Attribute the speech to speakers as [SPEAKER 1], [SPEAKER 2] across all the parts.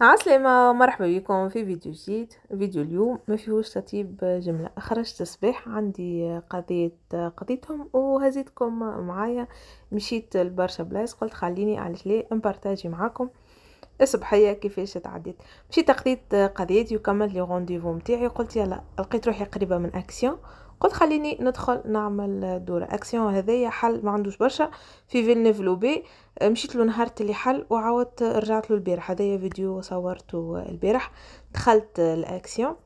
[SPEAKER 1] عسلامة مرحبا بكم في فيديو جديد فيديو اليوم ما فيهوش ترتيب جملة خرجت الصباح عندي قضية قضيتهم وهزيتكم معايا مشيت لبرشا بلايص قلت خليني على لي نبارتاجي معاكم الصبحيه كيفاش تعديت مشيت قضيت قضيتي وكملت لي رونديفو نتاعي قلت يلا لقيت روحي قريبه من اكسيون قلت خليني ندخل نعمل دورة اكسيون هذايا حل ما عندوش برشا في فيلنيف لوبي مشيت له نهار اللي حل وعاودت رجعت له البارح هذايا فيديو صورته البارح دخلت الاكسيون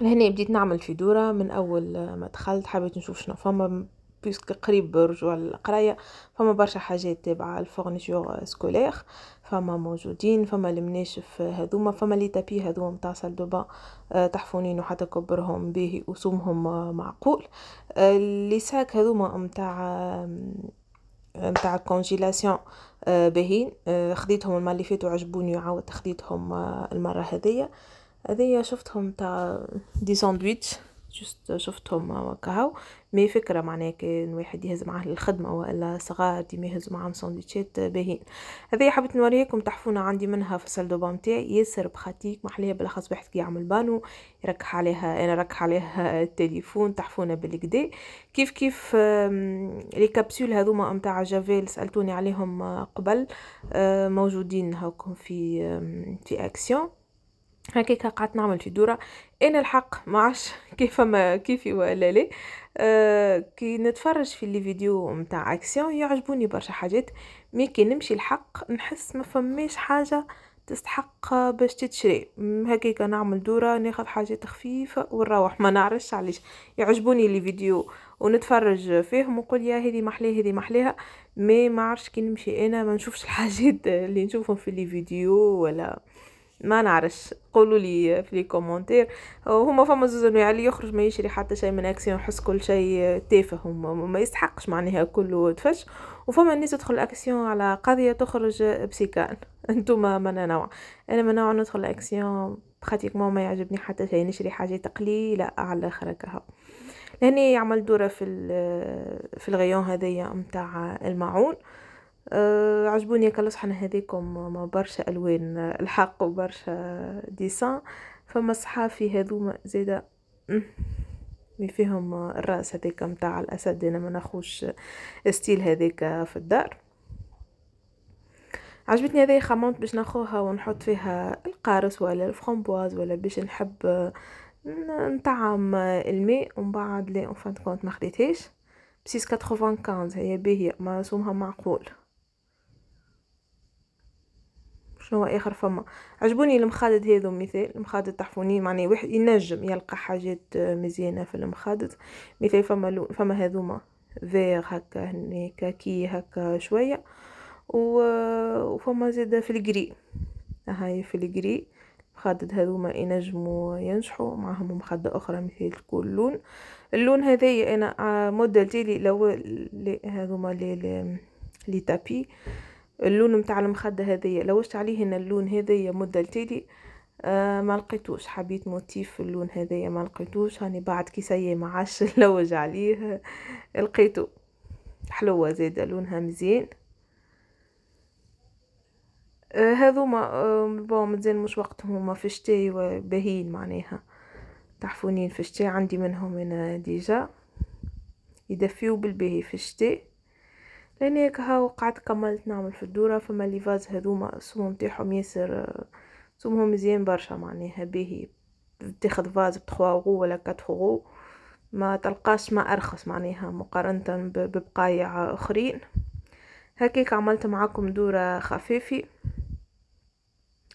[SPEAKER 1] لهنا بديت نعمل في دوره من اول ما دخلت حبيت نشوف شنو فما بيسك قريب رجوع القرايه فما برشا حاجات تابعه الفورنيتور سكولير فما موجودين فما المناشف هذوما فما لي تابي هذوما متاع سالدوبا آه، تحفونين وحتى كبرهم به وسومهم معقول آه، لي ساك هذوما متاع آه، متاع الكونجيلاسيون باهين خديتهم المرة اللي فاتوا عجبوني عاودت خديتهم المره هذيا هذيا شفتهم تاع دي ساندويتش جست شفتهم وكهو مي فكره معناها كان واحد يهز معاه للخدمه والا صغار ديما يهزوا معاهم ساندويتشات باهين هذه حبيت نوريكم تحفونه عندي منها في السلدوبا نتاعي ياسر بخاتيك محليه بالاخص واحد كي يعمل بانو يركح عليها انا ركح عليها التليفون تحفونه بالكدا كيف كيف لي كابسول هذوما نتاع جافيل سالتوني عليهم قبل آه، موجودين هاكم في في اكسيون هكاك قعدت نعمل في دوره انا الحق ما عادش كيف ما كيفي ولا لا أه كي نتفرج في اللي فيديو نتاع اكسيون يعجبوني برشا حاجات مي كي نمشي الحق نحس ما فماش حاجه تستحق باش تتشري هكاك نعمل دوره ناخذ حاجات خفيفه ونروح ما نعرفش علاش يعجبوني اللي فيديو ونتفرج فيهم ونقول يا هذه محليه هذه محلاها مي ما عرفش كي نمشي انا ما نشوفش الحاجات اللي نشوفهم في اللي فيديو ولا ما نعرفش قولوا لي في لي كومونتير هما فما زوز انواع اللي يعني يخرج ما يشري حتى شيء من اكسيون يحس كل شيء تافه وما يستحقش معناها كله تفش وفما الناس تدخل اكسيون على قضيه تخرج بسيكان انتم من نوع انا من نوع ندخل اكسيون براتيكمون ما يعجبني حتى شيء نشري حاجه قليله على الاخر لاني عملت عمل دوره في في الغيون هذيا متاع الماعون أه عجبوني صحن هذيكم برشا الوان الحق وبرشا ديسان فما صحافي هذوما زيدا مي أمم، فيهم الراس هذيك متاع الاسد انا ما ناخوش ستيل هذيك في الدار عجبتني هذه خامونت باش ناخوها ونحط فيها القارص ولا الفرامبواز ولا باش نحب نطعم الماء ومن بعد لا اون فان كونت ما خديتهاش ب 695 هي باهيه ما رسومها معقول شنو اخر فما عجبوني المخادد هذو مثال المخادد تحفونين معني واحد ينجم يلقى حاجات مزيانه في المخادد مثال فما لون فما هذوما فيغ هكا هني كاكي هكا شويه و... وفما زيد في الجري هاي في الجري مخدد هذوما ينجموا ينجحوا معهم مخدة أخرى مثل كل لون اللون هذايا أنا مدة تيلي لو هذوما لي لي تابي اللون متاع المخدة هذيا لوجت عليه انا اللون هذيا مدة لتالي آه ما لقيتوش حبيت موتيف اللون هذيا ما لقيتوش هاني بعد كي سيي ما عادش نلوج عليه لقيتو حلوة زاده لونها مزيان آه ما آه مزين مش وقتهم هما في الشتاء باهيين معناها تحفونين في الشتاء عندي منهم انا ديجا يدفيو بالباهي في الشتاء لاني هيك ها وقعت كملت نعمل في الدورة فما لي فاز هذوما السموم تاعهم ياسر سمهم مزيان برشا معناها باهي تاخذ فاز بتخوا غو ولا كات غو ما تلقاش ما ارخص معناها مقارنة ببقايع اخرين هكيك عملت معاكم دورة خفيفي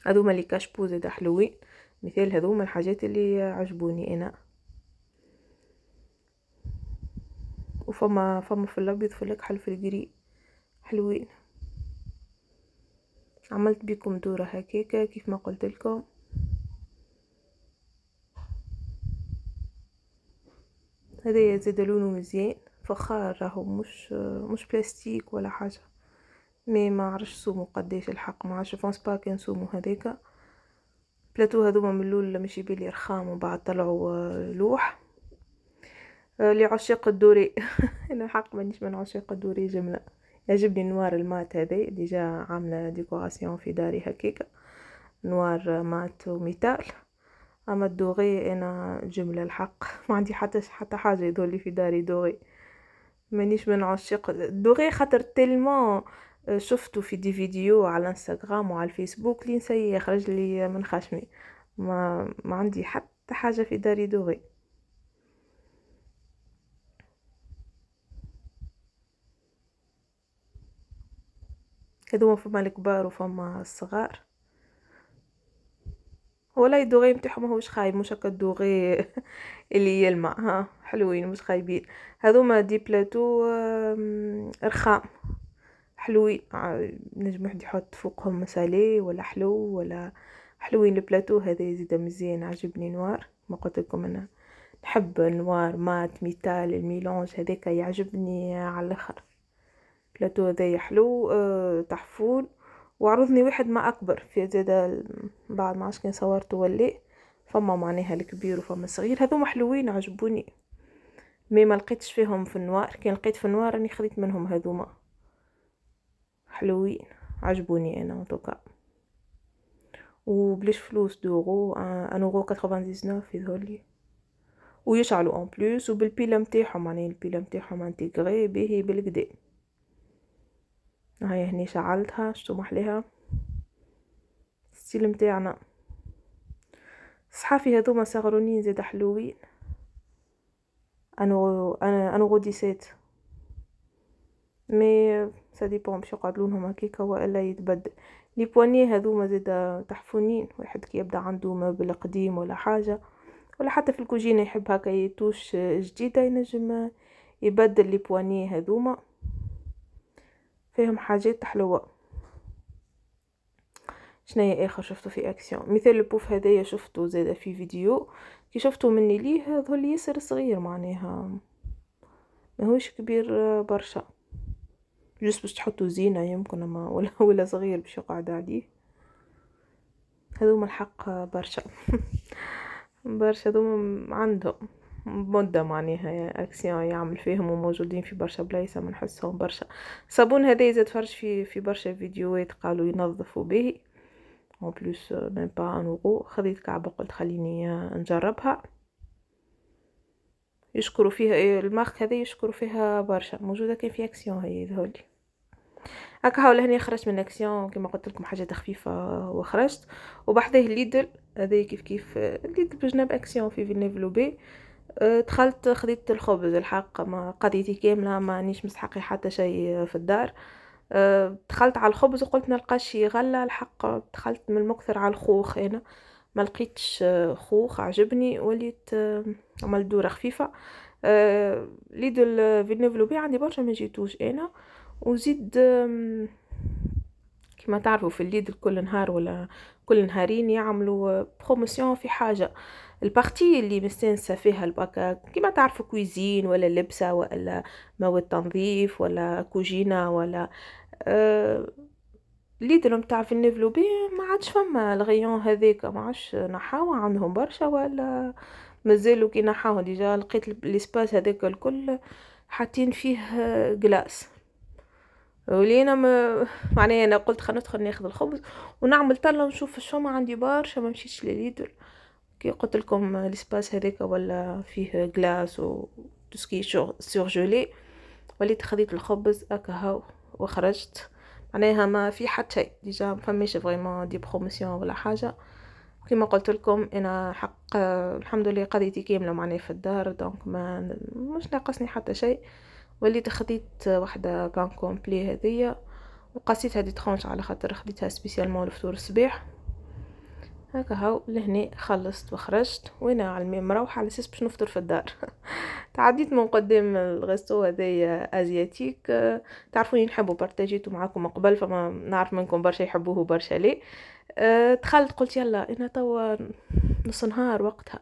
[SPEAKER 1] هذوما اللي كاشبو زاد حلوين مثال هذوما الحاجات اللي عجبوني انا وفما فما في الابيض في الاكحل في الجري حلوين عملت بيكم دورة هكاكا كيف ما قلت لكم هذايا زاد لونه مزيان فخار راهو مش مش بلاستيك ولا حاجه مي ما عرفش سومو قداش الحق ما عرفش فونس با كان سومو هذيك بلاتو هذوما من الاول ماشي بلي رخام وبعد بعد طلعوا آه، لوح آه، لعشاق الدوري انا حق مانيش من عشاق الدوري جمله يعجبني النوار المات هذا ديجا عامله ديكوراسيون في داري هكيكا نوار مات وميتال اما الدوغي انا جمله الحق ما عندي حتى حتى حاجه يدولي في داري دوغي مانيش من عشاق الدوغي خاطر تلمون آه، شفته في دي فيديو على انستغرام وعلى الفيسبوك لين سي يخرج لي من خشمي ما ما عندي حتى حاجه في داري دوغي هذوما فما الكبار وفما الصغار ولا الدوغي نتاعهم ماهوش خايب مش هكا الدوغي اللي هي الماء ها حلوين مش خايبين هذوما دي بلاتو رخام حلوين آه، نجم واحد يحط فوقهم مسالي ولا حلو ولا حلوين البلاتو هذا يزيد مزيان عجبني نوار ما قلت لكم انا نحب نوار مات ميتال الميلونج هذاك يعجبني على الاخر بلاتو هذايا حلو أه تحفون وعرضني واحد ما اكبر في زادا بعد ما كان صورته ولا فما معناها الكبير وفما الصغير هذو حلوين عجبوني مي ما لقيتش فيهم في النوار كان لقيت في النوار راني خديت منهم هذوما حلوين عجبوني انا دوكا وبلاش فلوس دورو انا آه، غو 99 ذولي ويشعلوا اون بلوس وبالبيله متاعهم معناها البيله متاعهم انتغري به بالقدام هاي هني شعلتها شتو محليها الستيل متاعنا صحافي هذوما صغرونين زاد حلوين انو انو غوديسات مي سا بون باش يقعدلونهم هكاكا والا يتبدل لي بواني هذوما زاد تحفونين واحد كي يبدا عنده مبل قديم ولا حاجه ولا حتى في الكوجينه يحب هكا يتوش جديده ينجم يبدل لي بواني هذوما فيهم حاجات حلوة هي اخر شفتو في اكسيون مثال البوف هذايا شفتو زاد في فيديو كي شفتو مني ليه ظهر لي ياسر صغير معناها ماهوش كبير آه، برشا جوست باش تحطو زينة يمكن ما ولا ولا صغير باش يقعد عليه هذوما الحق آه، برشا برشا دوم عندهم مدة معناها اكسيون يعمل فيهم وموجودين في برشا بلايص نحسهم برشا صابون هذا اذا تفرج في في برشا فيديوهات قالوا ينظفوا به اون بلوس ميم با ان خذيت كعبه قلت خليني آه، نجربها يشكروا فيها إيه، المارك هذا يشكروا فيها برشا موجوده كان في اكسيون هي يظهرلي هكا هاول هنا خرجت من اكسيون كما قلت لكم حاجات خفيفه وخرجت وبحذاه ليدل هذا كيف كيف آه، ليدل بجنب اكسيون في فيلنيف دخلت خديت الخبز الحق ما قضيتي كامله مانيش مستحقي حتى شيء في الدار أه، دخلت على الخبز وقلت نلقى شي غله الحق دخلت من المكثر على الخوخ انا ما لقيتش أه، خوخ عجبني وليت أه، عملت دوره خفيفه ليدل فيلنيف عندي برشا ما جيتوش انا وزيد كما تعرفوا في الليد كل نهار ولا كل نهارين يعملوا بروموسيون في حاجة البارتي اللي مستانسة فيها الباكا كما تعرفوا كويزين ولا لبسة ولا مواد تنظيف ولا كوجينة ولا آه ليدل متاع في النيفلوبي ما عادش فما الغيون هذيك ما عادش نحاوه عندهم برشا ولا مازالوا كي نحاوه ديجا لقيت الاسباس هذاك الكل حاطين فيه جلاس آه، ولينا ما معناها انا قلت خلينا ندخل ناخذ الخبز ونعمل طله ونشوف ما عندي برشا ما مشيتش لليدر كي قلت لكم الاسباس هذاك ولا فيه غلاس و تسكي جولي وليت خذيت الخبز هاو وخرجت معناها ما في حتى شيء ديجا فماش فريمون دي بروموسيون ولا حاجه كما قلت لكم انا حق الحمد لله قضيتي كامله معناها في الدار دونك ما مش ناقصني حتى شيء وليت خديت واحدة بان كومبلي هدية وقاسيت هذه تخونش على خاطر خديتها مول لفطور الصباح هكا هاو لهنا خلصت وخرجت وانا على الميم مروحه على اساس باش نفطر في الدار تعديت من قدام الغستو هذايا ازياتيك تعرفوني نحبو بارتاجيتو معاكم قبل فما نعرف منكم برشا يحبوه برشا لي أه، دخلت قلت يلا انا توا نص نهار وقتها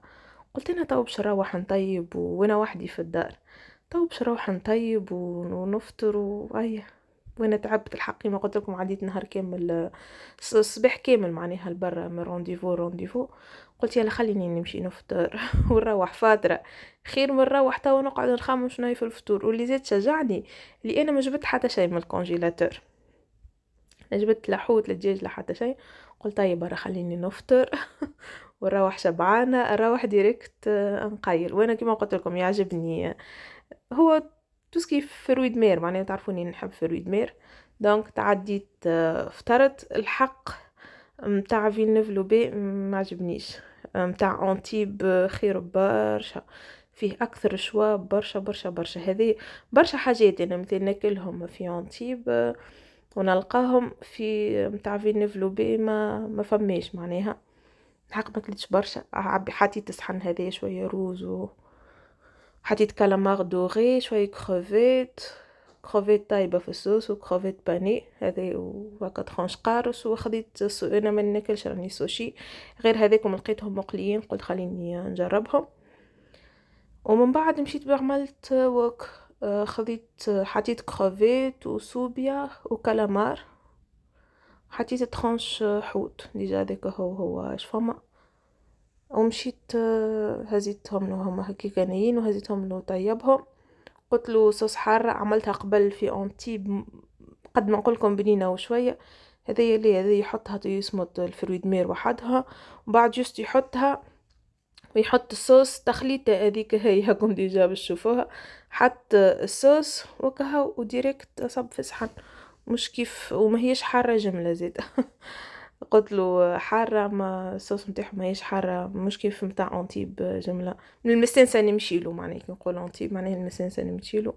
[SPEAKER 1] قلت انا توا باش نروح نطيب وانا وحدي في الدار تو باش نروح نطيب ونفطر وأيه وانا تعبت الحق كيما قلت لكم عديت نهار كامل الصباح كامل معناها لبرا من رونديفو رونديفو قلت يلا خليني نمشي نفطر ونروح فاتره خير من نروح توا نقعد نخمم شنو في الفطور واللي زاد شجعني اللي انا ما جبت حتى شيء من الكونجيلاتور جبت لا حوت لا دجاج لا حتى شيء قلت طيب برا خليني نفطر ونروح شبعانه نروح ديريكت آه، نقيل وانا كيما قلت لكم يعجبني آه، هو توسكي فرويد مير معناها تعرفوني نحب فرويد مير دونك تعديت آه، فطرت الحق آه، متاع فيلنوف لوبي ما عجبنيش آه، متاع انتيب خير برشا فيه اكثر شوا برشا برشا برشا هذه برشا حاجات انا يعني مثل ناكلهم في انتيب ونلقاهم في متاع فيلنوف لوبي ما ما فماش معناها الحق ما كليتش برشا عبي حطيت صحن هذا شويه روز و... حطيت كالامار دوري شويه كروفيت كروفيت طايبه في الصوص وكروفيت باني هذا وكا تخونش قارص وخديت سو... انا ما ناكلش راني سوشي غير هذيك لقيتهم مقليين قلت خليني نجربهم ومن بعد مشيت عملت وك خديت حطيت كروفيت وسوبيا وكالامار حطيت ترونش حوت ديجا هذاك هو هو شفما ومشيت آه، هزيتهم له هما هكي غنيين وهزيتهم له طيبهم قلت له صوص حار عملتها قبل في اونتي قد ما نقول لكم بنينه وشويه هذه اللي هذه يحطها يسمط الفرويد مير وحدها وبعد جوست يحطها ويحط الصوص تخليته هذيك هي هاكم ديجا باش تشوفوها حط الصوص وكها وديريكت صب في صحن مش كيف وما هيش حاره جمله زيد قلت له حاره ما الصوص نتاعهم ماهيش حاره مش كيف نتاع انتيب جمله من المستنسه نمشي له معناها كي نقول انتيب معناها المستنسه نمشي له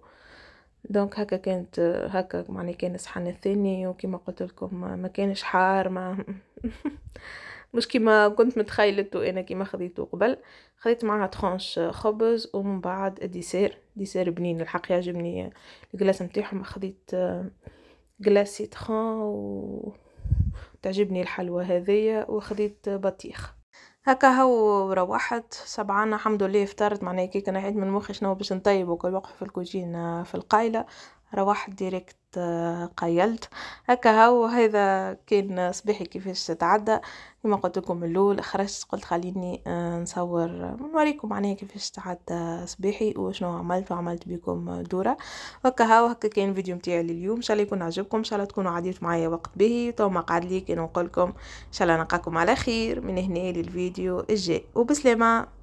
[SPEAKER 1] دونك هكا كانت هكا معناها كان الصحن الثاني وكما قلت لكم ما كانش حار ما مش كيما كنت متخيلته انا كيما خديته قبل خديت معها تخونش خبز ومن بعد ديسير ديسير بنين الحق يعجبني الجلاس نتاعهم خديت جلاسي تخان و تعجبني الحلوى هذية وخديت بطيخ هكا هو روحت سبعانة الحمد لله فطرت معناها كي كان عيد من مخي شنو باش نطيب وكل وقت في الكوجينة آه، في القايلة روحت ديريكت آه، قيلت هكا هو هذا كان صباحي كيفاش تعدى كما قلت لكم الاول خرجت قلت خليني آه، نصور آه، نوريكم معناها كيفاش تعدى صباحي وشنو عملت وعملت بكم دوره هكا هو هكا كان الفيديو نتاعي لليوم ان شاء الله يكون عجبكم ان شاء الله تكونوا عديت معايا وقت به تو ما قعد لي كان نقول لكم ان شاء الله نلقاكم على خير من هنا للفيديو الجاي وبسلامه